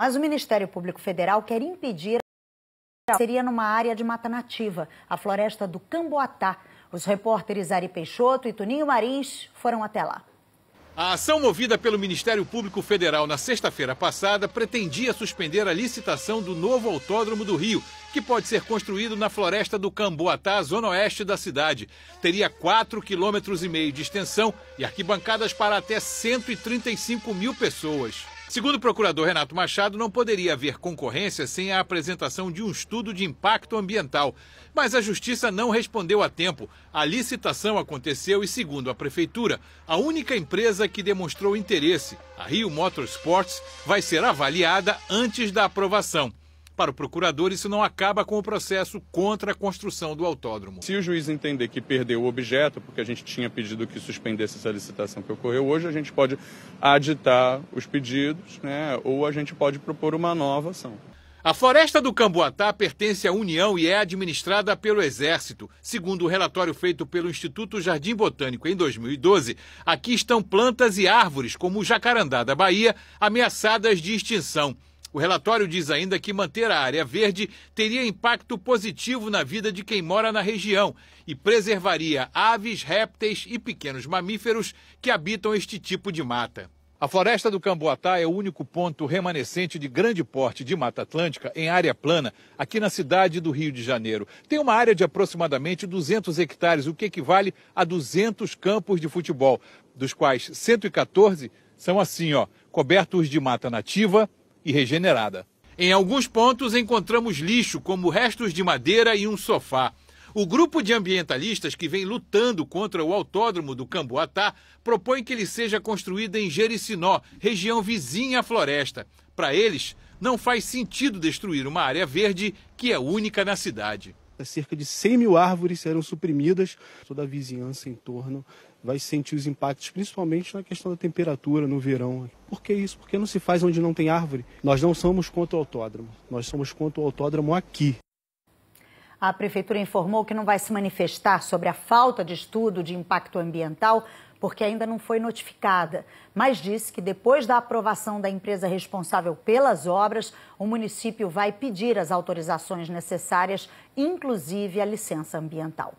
Mas o Ministério Público Federal quer impedir a seria numa área de mata nativa, a floresta do Camboatá. Os repórteres Ari Peixoto e Tuninho Marins foram até lá. A ação movida pelo Ministério Público Federal na sexta-feira passada pretendia suspender a licitação do novo autódromo do Rio, que pode ser construído na floresta do Camboatá, zona oeste da cidade. Teria 4,5 km de extensão e arquibancadas para até 135 mil pessoas. Segundo o procurador Renato Machado, não poderia haver concorrência sem a apresentação de um estudo de impacto ambiental. Mas a justiça não respondeu a tempo. A licitação aconteceu e, segundo a prefeitura, a única empresa que demonstrou interesse, a Rio Motorsports, vai ser avaliada antes da aprovação. Para o procurador, isso não acaba com o processo contra a construção do autódromo. Se o juiz entender que perdeu o objeto, porque a gente tinha pedido que suspendesse essa licitação que ocorreu hoje, a gente pode aditar os pedidos, né, ou a gente pode propor uma nova ação. A floresta do Camboatá pertence à União e é administrada pelo Exército. Segundo o relatório feito pelo Instituto Jardim Botânico em 2012, aqui estão plantas e árvores, como o jacarandá da Bahia, ameaçadas de extinção. O relatório diz ainda que manter a área verde teria impacto positivo na vida de quem mora na região e preservaria aves, répteis e pequenos mamíferos que habitam este tipo de mata. A floresta do Camboatá é o único ponto remanescente de grande porte de Mata Atlântica em área plana aqui na cidade do Rio de Janeiro. Tem uma área de aproximadamente 200 hectares, o que equivale a 200 campos de futebol, dos quais 114 são assim, ó, cobertos de mata nativa, e regenerada. Em alguns pontos encontramos lixo, como restos de madeira e um sofá. O grupo de ambientalistas que vem lutando contra o autódromo do Camboatá propõe que ele seja construído em Jericinó, região vizinha à floresta. Para eles, não faz sentido destruir uma área verde que é única na cidade. É cerca de 100 mil árvores serão suprimidas. Toda a vizinhança em torno vai sentir os impactos, principalmente na questão da temperatura no verão. Por que isso? Porque não se faz onde não tem árvore. Nós não somos contra o autódromo, nós somos contra o autódromo aqui. A prefeitura informou que não vai se manifestar sobre a falta de estudo de impacto ambiental porque ainda não foi notificada, mas disse que depois da aprovação da empresa responsável pelas obras, o município vai pedir as autorizações necessárias, inclusive a licença ambiental.